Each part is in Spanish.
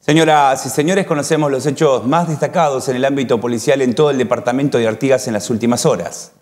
Señoras y señores, conocemos los hechos más destacados en el ámbito policial en todo el departamento de Artigas en las últimas horas.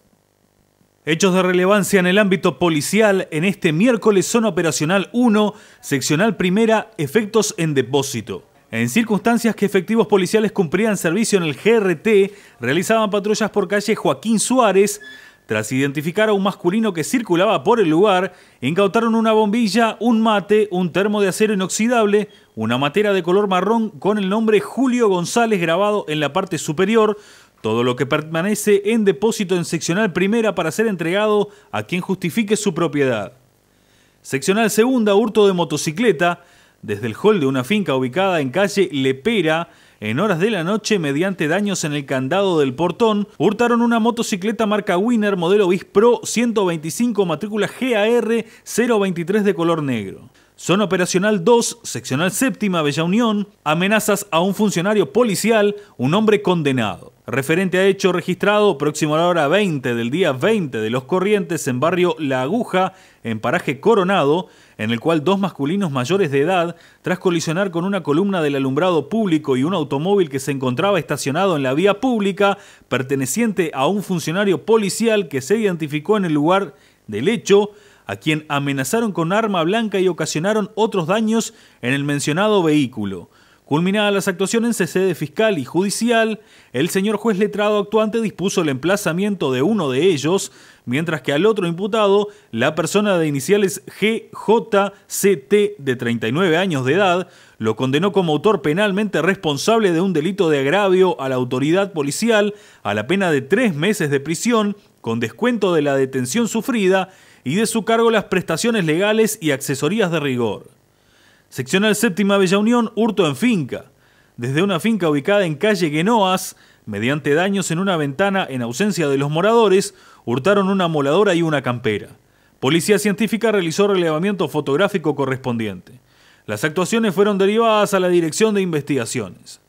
Hechos de relevancia en el ámbito policial en este miércoles Zona Operacional 1, Seccional Primera, Efectos en Depósito. En circunstancias que efectivos policiales cumplían servicio en el GRT, realizaban patrullas por calle Joaquín Suárez, tras identificar a un masculino que circulaba por el lugar, incautaron una bombilla, un mate, un termo de acero inoxidable, una matera de color marrón con el nombre Julio González grabado en la parte superior, todo lo que permanece en depósito en seccional primera para ser entregado a quien justifique su propiedad. Seccional segunda, hurto de motocicleta, desde el hall de una finca ubicada en calle Lepera, en horas de la noche mediante daños en el candado del portón, hurtaron una motocicleta marca Winner modelo BIS Pro 125 matrícula GAR 023 de color negro. Zona Operacional 2, Seccional Séptima, Bella Unión, amenazas a un funcionario policial, un hombre condenado. Referente a hecho registrado próximo a la hora 20 del día 20 de los Corrientes en barrio La Aguja, en paraje Coronado, en el cual dos masculinos mayores de edad, tras colisionar con una columna del alumbrado público y un automóvil que se encontraba estacionado en la vía pública, perteneciente a un funcionario policial que se identificó en el lugar del hecho, a quien amenazaron con arma blanca y ocasionaron otros daños en el mencionado vehículo. Culminadas las actuaciones en sede fiscal y judicial, el señor juez letrado actuante dispuso el emplazamiento de uno de ellos, mientras que al otro imputado, la persona de iniciales GJCT de 39 años de edad, lo condenó como autor penalmente responsable de un delito de agravio a la autoridad policial a la pena de tres meses de prisión, con descuento de la detención sufrida y de su cargo las prestaciones legales y accesorías de rigor. Seccional séptima Bella Unión, hurto en finca. Desde una finca ubicada en calle Genoas, mediante daños en una ventana en ausencia de los moradores, hurtaron una moladora y una campera. Policía científica realizó relevamiento fotográfico correspondiente. Las actuaciones fueron derivadas a la Dirección de Investigaciones.